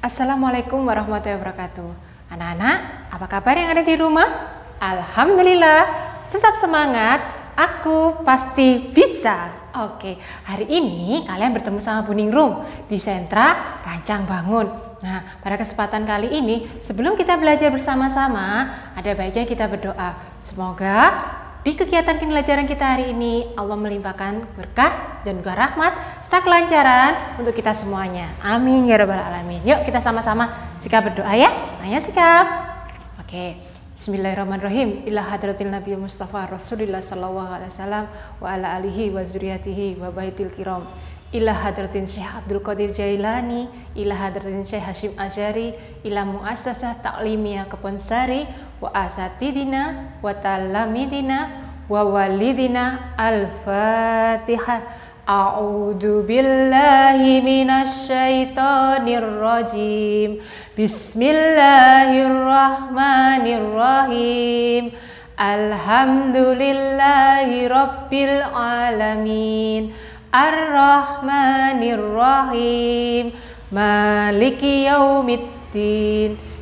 Assalamualaikum warahmatullahi wabarakatuh. Anak-anak, apa kabar yang ada di rumah? Alhamdulillah, tetap semangat. Aku pasti bisa. Oke, hari ini kalian bertemu sama Buning Room di sentra Rancang Bangun. Nah, pada kesempatan kali ini, sebelum kita belajar bersama-sama, ada baiknya kita berdoa. Semoga di kegiatan pembelajaran kita hari ini Allah melimpahkan berkah dan juga rahmat serta kelancaran untuk kita semuanya. Amin ya rabbal alamin. Yuk kita sama-sama sikap berdoa ya. Ayo nah, ya sikap. Oke. Bismillahirrahmanirrahim. Ila hadratil Nabi Mustafa Rasulullah sallallahu alaihi wasallam wa ala alihi wa zuriyatihi wa baitil kiram. Ila hadratin Syekh Abdul Qadir Jailani, ila hadratin Syekh Hashim Ajari, ila muassasah ta'limiyah Keponsari wa asatidina wa talamidina wa walidina al-fatihah A'udzu billahi minasy syaithanir rajim. Bismillahirrahmanirrahim. Alhamdulillahi rabbil alamin. Arrahmanirrahim. Maliki yaumiddin.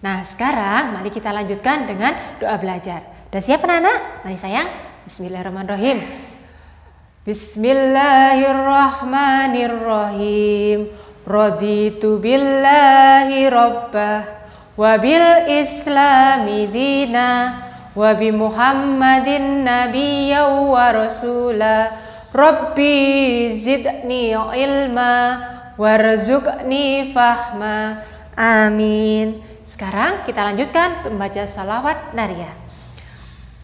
Nah, sekarang mari kita lanjutkan dengan doa belajar. Sudah siap anak-anak? Mari sayang. Bismillahirrahmanirrahim. Bismillahirrahmanirrahim. Raditu billahi rabbah wabil islami dina wabi muhammadin nabiyya wa rasulah rabbi zidni ilma warzuqni fahma amin sekarang kita lanjutkan membaca salawat Naria.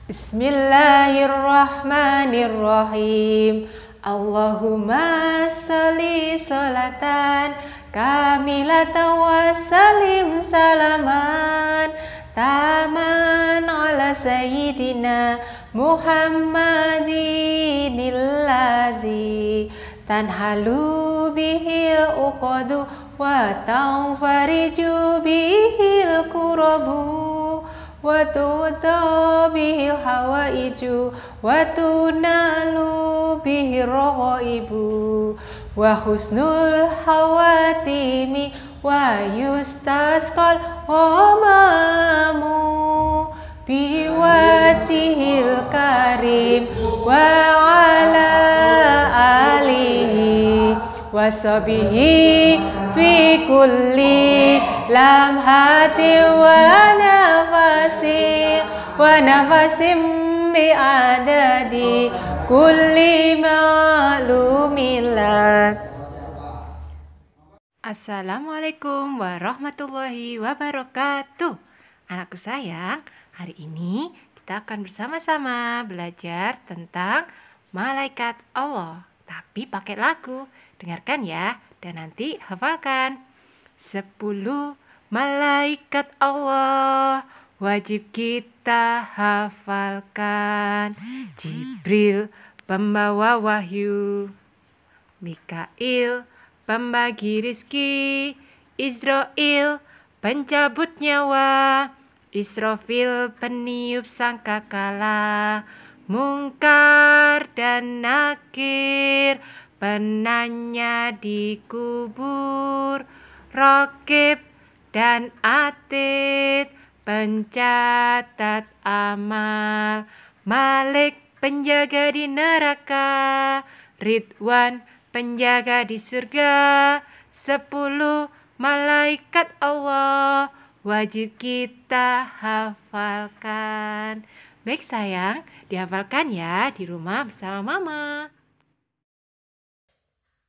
Bismillahirrahmanirrahim. Allahumma sali salatan kamila wa salaman taman ala sayyidina Muhammadin illazi tanhalu bihil uqadu wa tanfariju Watu to bihi Watu nalu bihi roho ibu Wa husnul hawa omamu Bi wajihil karim Wa ala alihi Wa fi kulli Lam hati wanamu Nafasim بعدد كل معلوم لك Assalamualaikum warahmatullahi wabarakatuh Anakku sayang, hari ini kita akan bersama-sama belajar tentang Malaikat Allah Tapi pakai lagu, dengarkan ya dan nanti hafalkan 10 Malaikat Allah wajib kita hafalkan Jibril pembawa wahyu Mikail pembagi rizki Israel pencabut nyawa Israfil peniup sangkakala Mungkar dan nakir penanya dikubur Rokib dan atid pencatat amal Malik penjaga di neraka Ridwan penjaga di surga Sepuluh malaikat Allah wajib kita hafalkan Baik sayang, dihafalkan ya di rumah bersama mama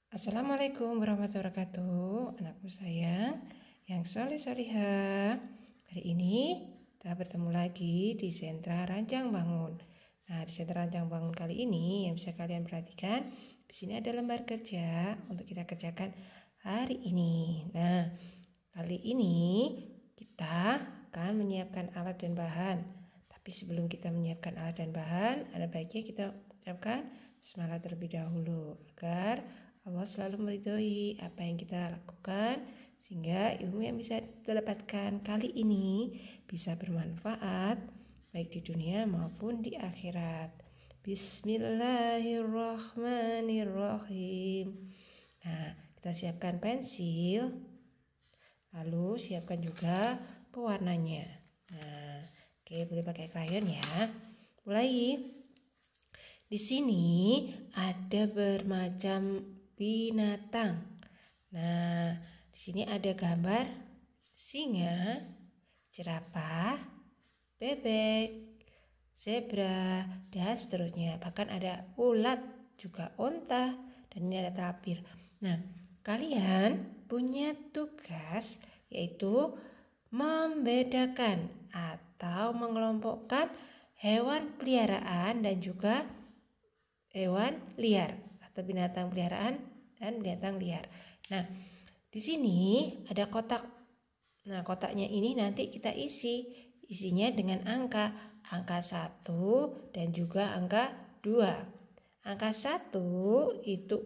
Assalamualaikum warahmatullahi wabarakatuh Anakku sayang yang soleh solihah Hari ini kita bertemu lagi di sentra rancang bangun. Nah, di sentra rancang bangun kali ini yang bisa kalian perhatikan, di sini ada lembar kerja untuk kita kerjakan hari ini. Nah, kali ini kita akan menyiapkan alat dan bahan. Tapi sebelum kita menyiapkan alat dan bahan, ada baiknya kita menyiapkan semangat terlebih dahulu agar Allah selalu meridhoi apa yang kita lakukan sehingga ilmu yang bisa kita dapatkan kali ini bisa bermanfaat baik di dunia maupun di akhirat. Bismillahirrahmanirrahim. Nah, kita siapkan pensil. Lalu siapkan juga pewarnanya. Nah, oke, boleh pakai krayon ya. Mulai. Di sini ada bermacam binatang. Nah, di sini ada gambar singa, jerapah, bebek, zebra, dan seterusnya. Bahkan ada ulat, juga onta, dan ini ada tapir. Nah, kalian punya tugas yaitu membedakan atau mengelompokkan hewan peliharaan dan juga hewan liar atau binatang peliharaan dan binatang liar. Nah, di sini ada kotak. Nah, kotaknya ini nanti kita isi. Isinya dengan angka. Angka 1 dan juga angka 2. Angka 1 itu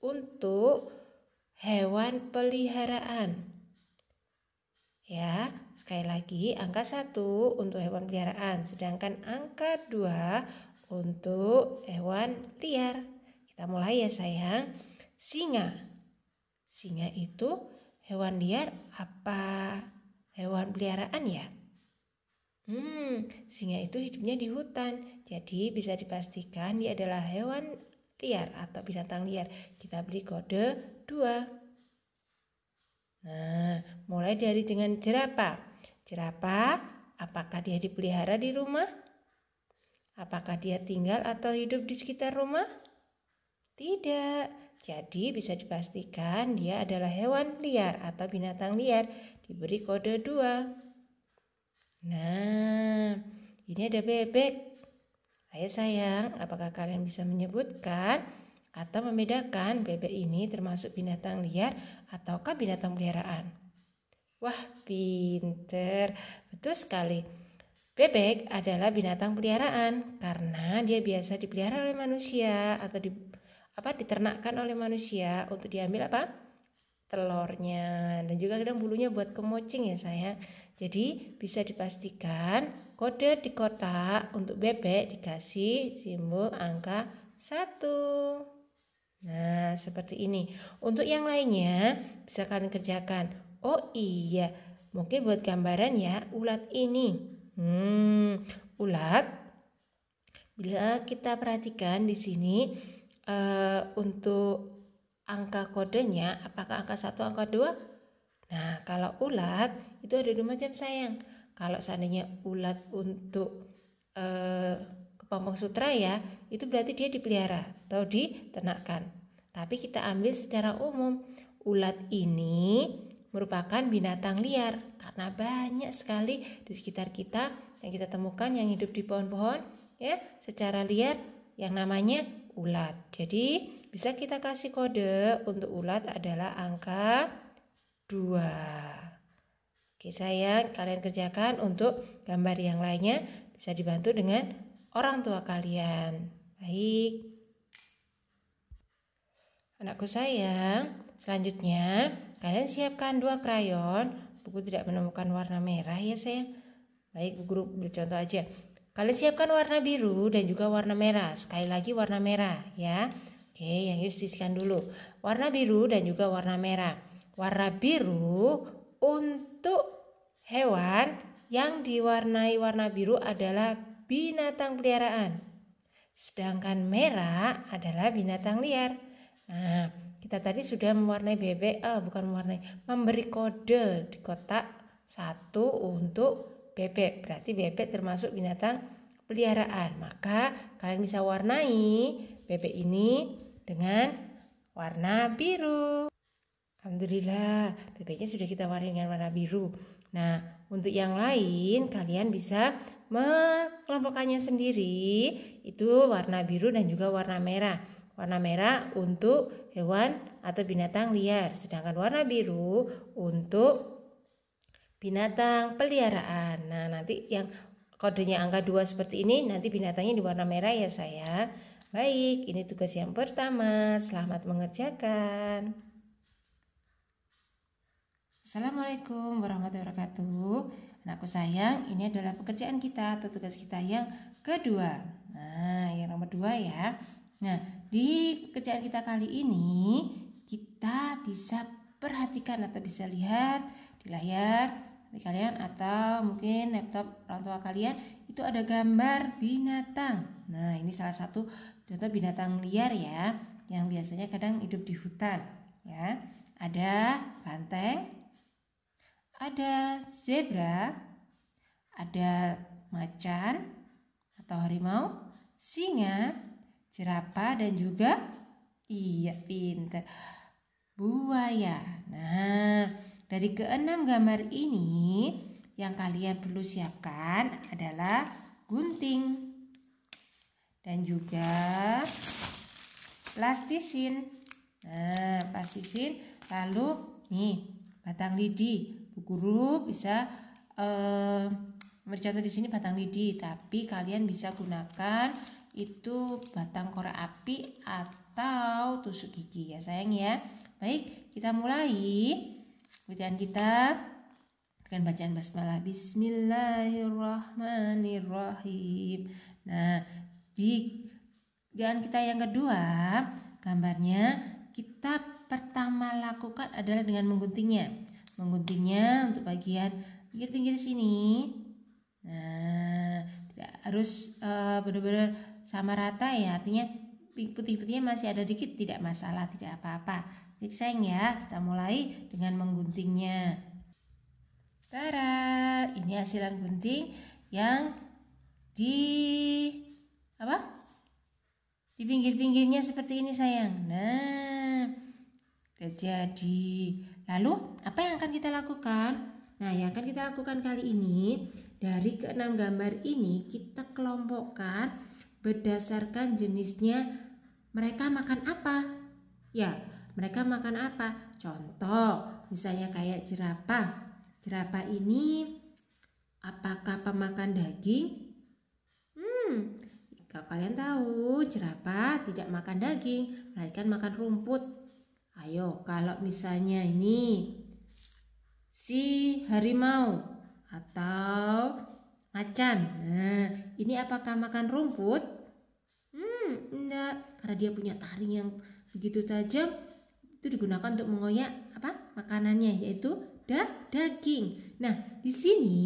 untuk hewan peliharaan. Ya, sekali lagi angka 1 untuk hewan peliharaan, sedangkan angka 2 untuk hewan liar. Kita mulai ya sayang. Singa. Singa itu hewan liar apa hewan peliharaan ya? Hmm, singa itu hidupnya di hutan, jadi bisa dipastikan dia adalah hewan liar atau binatang liar. Kita beri kode 2. Nah, mulai dari dengan jerapah. Jerapah, apakah dia dipelihara di rumah? Apakah dia tinggal atau hidup di sekitar rumah? Tidak, jadi bisa dipastikan dia adalah hewan liar atau binatang liar, diberi kode 2. Nah, ini ada bebek. Ayo sayang, apakah kalian bisa menyebutkan atau membedakan bebek ini termasuk binatang liar ataukah binatang peliharaan? Wah, pinter. Betul sekali. Bebek adalah binatang peliharaan karena dia biasa dipelihara oleh manusia atau di apa diternakkan oleh manusia untuk diambil apa telurnya dan juga kadang bulunya buat kemocing ya saya jadi bisa dipastikan kode di kotak untuk bebek dikasih simbol angka satu nah seperti ini untuk yang lainnya bisa kalian kerjakan oh iya mungkin buat gambaran ya ulat ini hmm ulat bila kita perhatikan di sini Eh, untuk angka kodenya apakah angka 1 angka 2 nah kalau ulat itu ada dua macam sayang kalau seandainya ulat untuk e, kepompong sutra ya itu berarti dia dipelihara atau ditenakkan tapi kita ambil secara umum ulat ini merupakan binatang liar karena banyak sekali di sekitar kita yang kita temukan yang hidup di pohon-pohon ya secara liar yang namanya ulat. Jadi bisa kita kasih kode untuk ulat adalah angka 2. Oke sayang, kalian kerjakan untuk gambar yang lainnya bisa dibantu dengan orang tua kalian. Baik. Anakku sayang, selanjutnya kalian siapkan dua krayon. Buku tidak menemukan warna merah ya sayang. Baik, Guru beri contoh aja. Kalian siapkan warna biru dan juga warna merah. Sekali lagi warna merah ya. Oke, yang ini sisihkan dulu. Warna biru dan juga warna merah. Warna biru untuk hewan yang diwarnai warna biru adalah binatang peliharaan. Sedangkan merah adalah binatang liar. Nah, kita tadi sudah mewarnai bebek, oh bukan mewarnai, memberi kode di kotak satu untuk bebek. Berarti bebek termasuk binatang peliharaan. Maka kalian bisa warnai bebek ini dengan warna biru. Alhamdulillah, bebeknya sudah kita warnai dengan warna biru. Nah, untuk yang lain kalian bisa mengelompokkannya sendiri. Itu warna biru dan juga warna merah. Warna merah untuk hewan atau binatang liar, sedangkan warna biru untuk binatang peliharaan. Nah, nanti yang kodenya angka 2 seperti ini, nanti binatangnya di warna merah ya saya. Baik, ini tugas yang pertama. Selamat mengerjakan. Assalamualaikum warahmatullahi wabarakatuh. Nah aku sayang, ini adalah pekerjaan kita atau tugas kita yang kedua. Nah, yang nomor dua ya. Nah, di pekerjaan kita kali ini kita bisa perhatikan atau bisa lihat di layar kalian atau mungkin laptop orang tua kalian itu ada gambar binatang. Nah, ini salah satu contoh binatang liar ya yang biasanya kadang hidup di hutan ya. Ada banteng, ada zebra, ada macan atau harimau, singa, jerapah dan juga iya pinter buaya. Nah, dari keenam gambar ini yang kalian perlu siapkan adalah gunting dan juga plastisin. Nah, plastisin lalu nih batang lidi. Bu guru bisa eh di sini batang lidi, tapi kalian bisa gunakan itu batang korek api atau tusuk gigi ya sayang ya. Baik, kita mulai bacaan kita dengan bacaan basmalah. Bismillahirrahmanirrahim. Nah, di bacaan kita yang kedua, gambarnya kita pertama lakukan adalah dengan mengguntingnya. Mengguntingnya untuk bagian pinggir-pinggir sini. Nah, tidak harus benar eh, benar-benar sama rata ya, artinya putih-putihnya masih ada dikit tidak masalah, tidak apa-apa Klik ya. Kita mulai dengan mengguntingnya. Tara, ini hasilan gunting yang di apa? Di pinggir-pinggirnya seperti ini sayang. Nah, udah jadi. Lalu apa yang akan kita lakukan? Nah, yang akan kita lakukan kali ini dari keenam gambar ini kita kelompokkan berdasarkan jenisnya mereka makan apa. Ya, mereka makan apa? Contoh, misalnya kayak jerapah. Jerapah ini apakah pemakan daging? Hmm, kalau kalian tahu, jerapah tidak makan daging, melainkan makan rumput. Ayo, kalau misalnya ini si harimau atau macan. Nah, ini apakah makan rumput? Hmm, enggak, karena dia punya taring yang begitu tajam itu digunakan untuk mengoyak apa makanannya yaitu da daging. Nah, di sini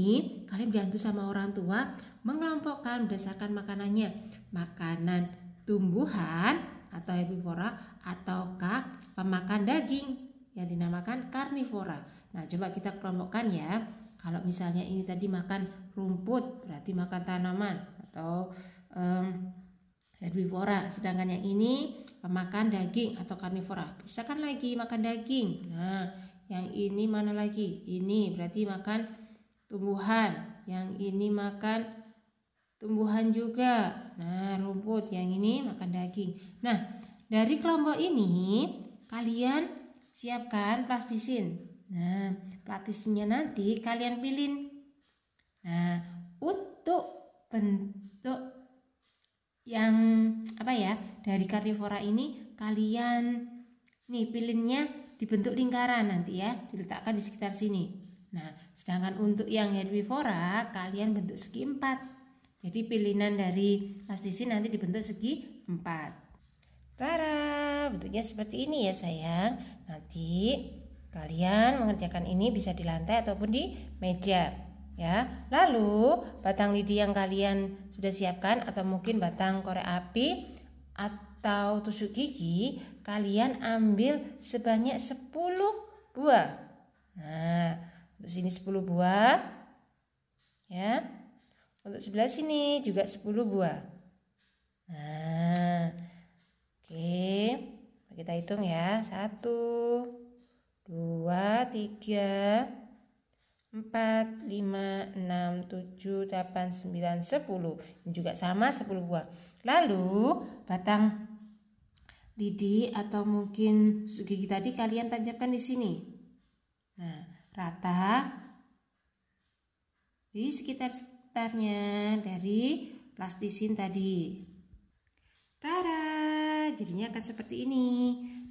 kalian bantu sama orang tua mengelompokkan berdasarkan makanannya. Makanan tumbuhan atau herbivora ataukah pemakan daging yang dinamakan karnivora. Nah, coba kita kelompokkan ya. Kalau misalnya ini tadi makan rumput, berarti makan tanaman atau um, herbivora. Sedangkan yang ini makan daging atau karnivora. Pisahkan lagi makan daging. Nah, yang ini mana lagi? Ini berarti makan tumbuhan. Yang ini makan tumbuhan juga. Nah, rumput. Yang ini makan daging. Nah, dari kelompok ini kalian siapkan plastisin. Nah, plastisinnya nanti kalian pilih. Nah, untuk bentuk dari karnivora ini kalian nih pilihnya dibentuk lingkaran nanti ya diletakkan di sekitar sini Nah, sedangkan untuk yang herbivora kalian bentuk segi empat. Jadi pilihan dari plastisin nanti dibentuk segi empat. Cara bentuknya seperti ini ya sayang. Nanti kalian mengerjakan ini bisa di lantai ataupun di meja. Ya, lalu batang lidi yang kalian sudah siapkan atau mungkin batang korek api atau tusuk gigi, kalian ambil sebanyak 10 buah. Nah, untuk sini 10 buah. Ya. Untuk sebelah sini juga 10 buah. Nah. Oke. Kita hitung ya. 1 2 3 4, 5, 6, 7, 8, 9, 10. Ini juga sama 10 buah. Lalu batang lidi atau mungkin gigi tadi kalian tancapkan di sini. Nah, rata di sekitar-sekitarnya dari plastisin tadi. Tara, jadinya akan seperti ini.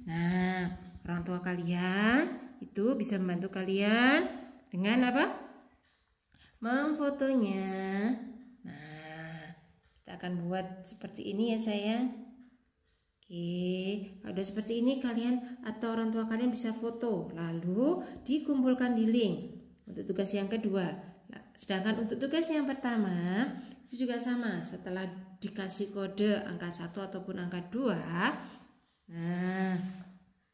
Nah, orang tua kalian itu bisa membantu kalian dengan apa? Memfotonya. Nah, kita akan buat seperti ini ya saya. Oke, kalau udah seperti ini kalian atau orang tua kalian bisa foto lalu dikumpulkan di link untuk tugas yang kedua. Nah, sedangkan untuk tugas yang pertama itu juga sama. Setelah dikasih kode angka satu ataupun angka 2, nah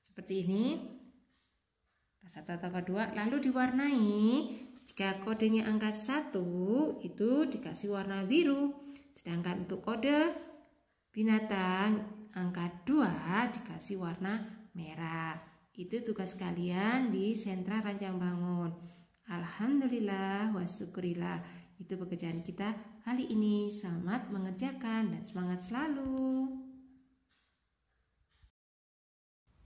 seperti ini satu atau dua lalu diwarnai jika kodenya angka satu itu dikasih warna biru sedangkan untuk kode binatang angka dua dikasih warna merah itu tugas kalian di sentra rancang bangun Alhamdulillah wasyukurillah itu pekerjaan kita kali ini selamat mengerjakan dan semangat selalu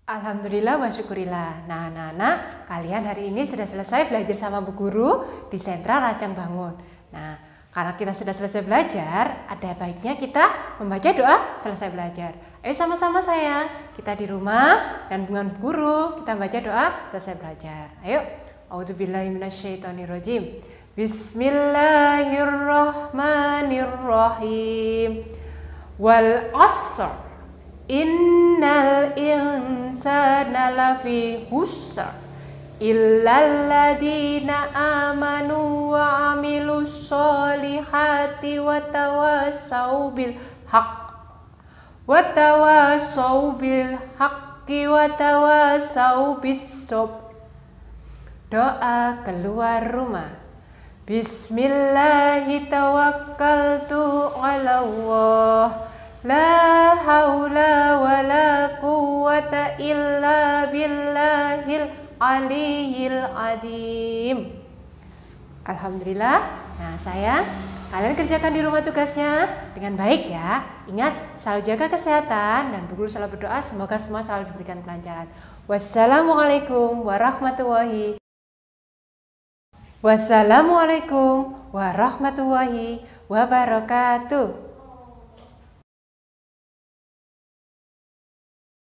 Alhamdulillah wa syukurillah. Nah, anak-anak, kalian hari ini sudah selesai belajar sama Bu Guru di sentra Rancang Bangun. Nah, karena kita sudah selesai belajar, ada baiknya kita membaca doa selesai belajar. Ayo sama-sama saya, kita di rumah dan dengan Bu Guru kita membaca doa selesai belajar. Ayo. Auzubillahiminasyaitonirrojim. Bismillahirrohmanirrohim. Wal asr Innal insana lafi husr illal ladina amanu wa amilus solihati wa tawassaw bil haq wa tawassaw bil haqqi wa tawassaw bis doa keluar rumah Bismillahi tawakkaltu ala Allah La haula wa la quwata illa billahil aliyil adim. Alhamdulillah. Nah, saya kalian kerjakan di rumah tugasnya dengan baik ya. Ingat, selalu jaga kesehatan dan bu selalu berdoa semoga semua selalu diberikan kelancaran. Wassalamualaikum warahmatullahi Wassalamualaikum warahmatullahi wabarakatuh.